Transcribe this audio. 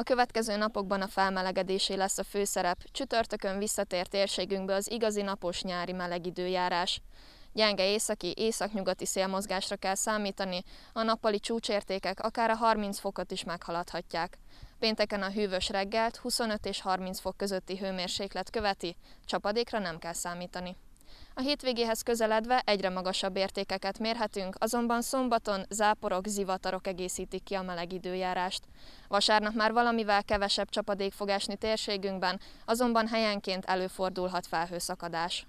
A következő napokban a felmelegedésé lesz a főszerep, csütörtökön visszatér térségünkbe az igazi napos nyári meleg időjárás. Gyenge északi, északnyugati szélmozgásra kell számítani, a nappali csúcsértékek akár a 30 fokot is meghaladhatják. Pénteken a hűvös reggelt 25 és 30 fok közötti hőmérséklet követi, csapadékra nem kell számítani. A hétvégéhez közeledve egyre magasabb értékeket mérhetünk, azonban szombaton záporok, zivatarok egészítik ki a meleg időjárást. Vasárnap már valamivel kevesebb csapadék fog esni térségünkben, azonban helyenként előfordulhat felhőszakadás.